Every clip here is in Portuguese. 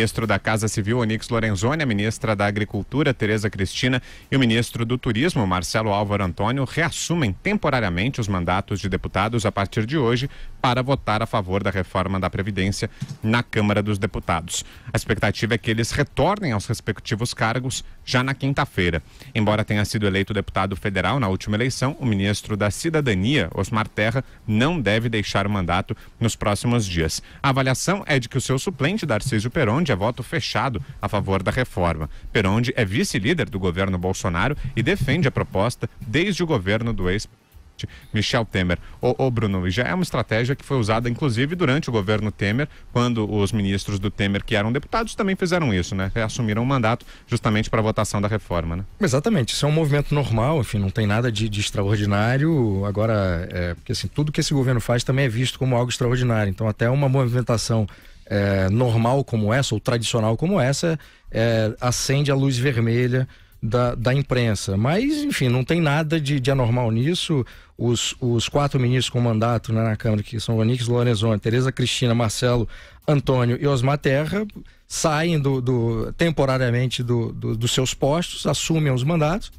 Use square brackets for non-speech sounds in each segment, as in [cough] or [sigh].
ministro da Casa Civil, Onix Lorenzoni, a ministra da Agricultura, Tereza Cristina, e o ministro do Turismo, Marcelo Álvaro Antônio, reassumem temporariamente os mandatos de deputados a partir de hoje para votar a favor da reforma da Previdência na Câmara dos Deputados. A expectativa é que eles retornem aos respectivos cargos já na quinta-feira. Embora tenha sido eleito deputado federal na última eleição, o ministro da Cidadania, Osmar Terra, não deve deixar o mandato nos próximos dias. A avaliação é de que o seu suplente, Darcísio Peroni, é voto fechado a favor da reforma. Peronde é vice-líder do governo Bolsonaro e defende a proposta desde o governo do ex Michel Temer. Ô, o Bruno, já é uma estratégia que foi usada inclusive durante o governo Temer, quando os ministros do Temer, que eram deputados, também fizeram isso, né? Assumiram o mandato justamente para a votação da reforma, né? Exatamente, isso é um movimento normal, enfim, não tem nada de, de extraordinário. Agora, é, porque assim, tudo que esse governo faz também é visto como algo extraordinário. Então, até uma movimentação é, normal como essa, ou tradicional como essa, é, acende a luz vermelha da, da, imprensa. Mas, enfim, não tem nada de, de anormal nisso. Os, os, quatro ministros com mandato né, na Câmara, que são Onix Lorenzoni, Tereza Cristina, Marcelo Antônio e Osmar Terra, saem do, do temporariamente do, do, dos seus postos, assumem os mandatos,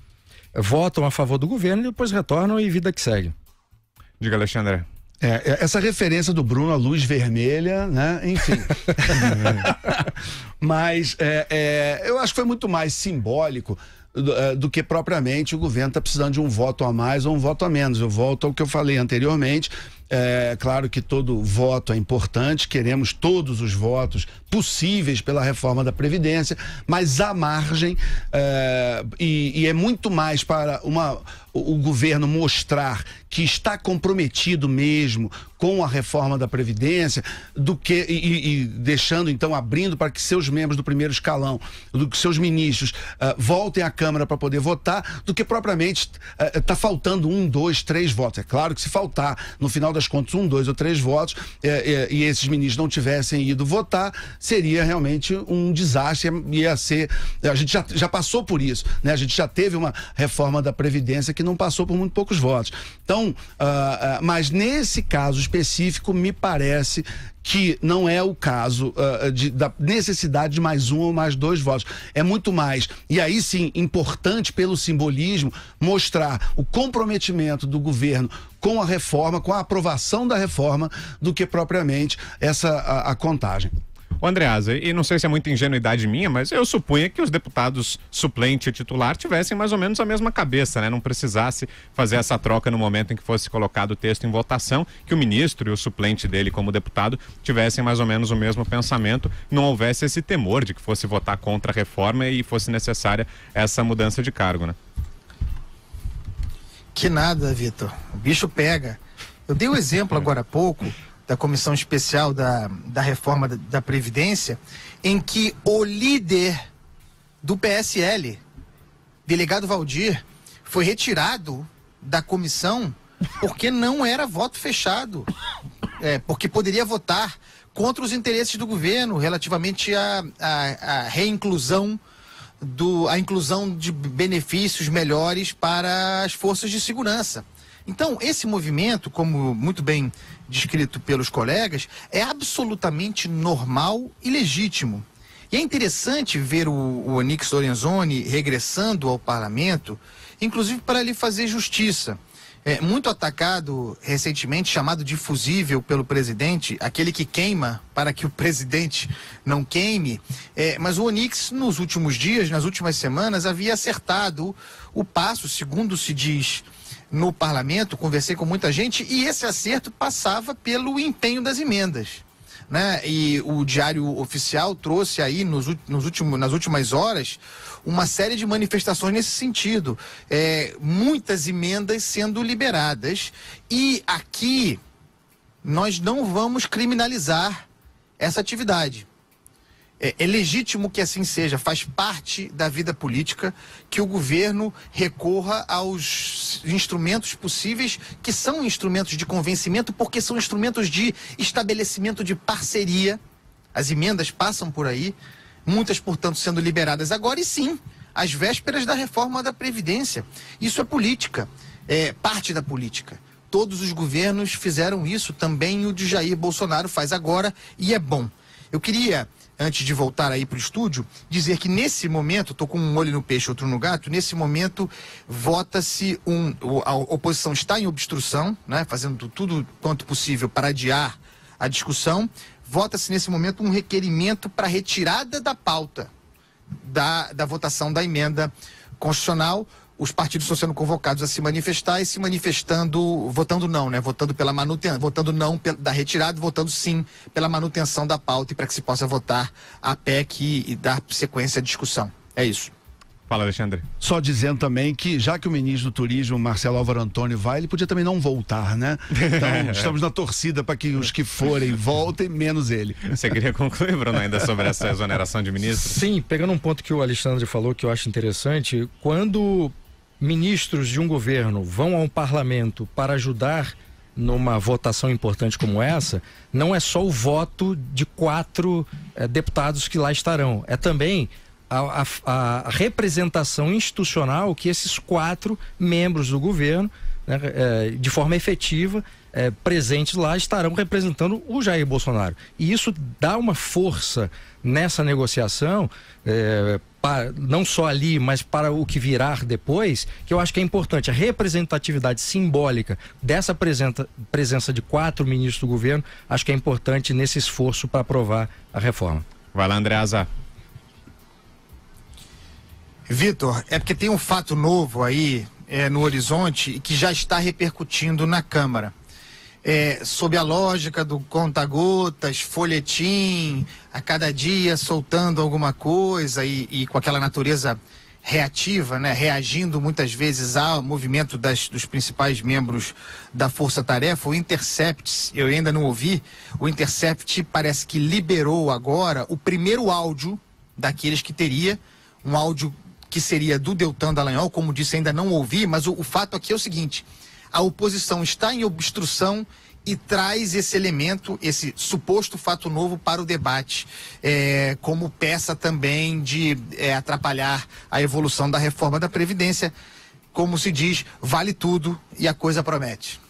votam a favor do governo e depois retornam e vida que segue. Diga, Alexandre. É, é, essa referência do Bruno à luz vermelha, né? Enfim. [laughs] Mas é, é, eu acho que foi muito mais simbólico do, é, do que propriamente o governo está precisando de um voto a mais ou um voto a menos. Eu volto ao que eu falei anteriormente. É claro que todo voto é importante, queremos todos os votos possíveis pela reforma da Previdência, mas à margem é, e, e é muito mais para uma o governo mostrar que está comprometido mesmo com a reforma da Previdência, do que e, e deixando, então, abrindo para que seus membros do primeiro escalão, do que seus ministros uh, voltem à Câmara para poder votar, do que propriamente está ah, ah, uh, faltando um, dois, três votos. É claro que se faltar, no final das contas, um, dois ou três votos é, é, e esses ministros não tivessem ido votar, seria realmente um desastre, ia ser... A gente já, já passou por isso, né? A gente já teve uma reforma da Previdência que não passou por muito poucos votos. Então, uh, uh, mas nesse caso específico, me parece que não é o caso uh, de, da necessidade de mais um ou mais dois votos. É muito mais. E aí sim, importante pelo simbolismo, mostrar o comprometimento do governo com a reforma, com a aprovação da reforma, do que propriamente essa a, a contagem. Ô Andreasa, e não sei se é muita ingenuidade minha, mas eu supunha que os deputados suplente e titular tivessem mais ou menos a mesma cabeça, né? Não precisasse fazer essa troca no momento em que fosse colocado o texto em votação, que o ministro e o suplente dele como deputado tivessem mais ou menos o mesmo pensamento, não houvesse esse temor de que fosse votar contra a reforma e fosse necessária essa mudança de cargo, né? Que nada, Vitor. O bicho pega. Eu dei o um exemplo agora há pouco da Comissão Especial da, da Reforma da, da Previdência, em que o líder do PSL, delegado Valdir, foi retirado da comissão porque não era voto fechado. É, porque poderia votar contra os interesses do governo relativamente à, à, à reinclusão do, a inclusão de benefícios melhores para as forças de segurança. Então, esse movimento, como muito bem descrito pelos colegas, é absolutamente normal e legítimo. E é interessante ver o, o Lorenzoni regressando ao parlamento, inclusive para lhe fazer justiça. É, muito atacado recentemente, chamado de fusível pelo presidente, aquele que queima para que o presidente não queime. É, mas o Onix, nos últimos dias, nas últimas semanas, havia acertado o passo, segundo se diz no parlamento, conversei com muita gente e esse acerto passava pelo empenho das emendas. Né? E o Diário Oficial trouxe aí nos, nos últimos, nas últimas horas uma série de manifestações nesse sentido. É, muitas emendas sendo liberadas. E aqui nós não vamos criminalizar essa atividade é, é, legítimo que assim seja, faz parte da vida política que o governo recorra aos instrumentos possíveis, que são instrumentos de convencimento, porque são instrumentos de estabelecimento de parceria. As emendas passam por aí, muitas, portanto, sendo liberadas agora, e sim, às vésperas da reforma da Previdência. Isso é política, é parte da política todos os governos fizeram isso, também o de Jair Bolsonaro faz agora e é bom. Eu queria antes de voltar aí para o estúdio, dizer que nesse momento, estou com um olho no peixe, outro no gato, nesse momento vota-se um. A oposição está em obstrução, né, fazendo tudo quanto possível para adiar a discussão. Vota-se nesse momento um requerimento para retirada da pauta da, da votação da emenda constitucional os partidos estão sendo convocados a se manifestar e se manifestando, votando não, né? Votando pela manutenção, votando não da retirada, votando sim pela manutenção da pauta e para que se possa votar a PEC e, e dar sequência à discussão. É isso. Fala, Alexandre. Só dizendo também que, já que o ministro do Turismo, Marcelo Álvaro Antônio, vai, ele podia também não voltar, né? Então, [laughs] estamos na torcida para que os que forem voltem, menos ele. Você queria concluir, Bruno, ainda sobre essa exoneração de ministro? Sim, pegando um ponto que o Alexandre falou que eu acho interessante, quando ministros de um governo vão a um parlamento para ajudar numa votação importante como essa, não é só o voto de quatro é, deputados que lá estarão, é também a, a, a, representação institucional que esses quatro membros do governo, né, é, de forma efetiva, é, presentes lá, estarão representando o Jair Bolsonaro. E isso dá uma força nessa negociação para, não só ali, mas para o que virar depois, que eu acho que é importante. A representatividade simbólica dessa presenta, presença de quatro ministros do governo, acho que é importante nesse esforço para aprovar a reforma. Vai lá, Andreasa. Vitor, é porque tem um fato novo aí é, no horizonte que já está repercutindo na Câmara é, sob a lógica do conta-gotas, folhetim, a cada dia soltando alguma coisa e, e, com aquela natureza reativa, né, reagindo muitas vezes ao movimento das, dos principais membros da Força Tarefa, o Intercept, eu ainda não ouvi, o Intercept parece que liberou agora o primeiro áudio daqueles que teria, um áudio que seria do Deltan Dallagnol, como disse, ainda não ouvi, mas o, o fato aqui é o seguinte, a oposição está em obstrução e traz esse elemento, esse suposto fato novo para o debate, é, como peça também de é, atrapalhar a evolução da reforma da Previdência. Como se diz, vale tudo e a coisa promete.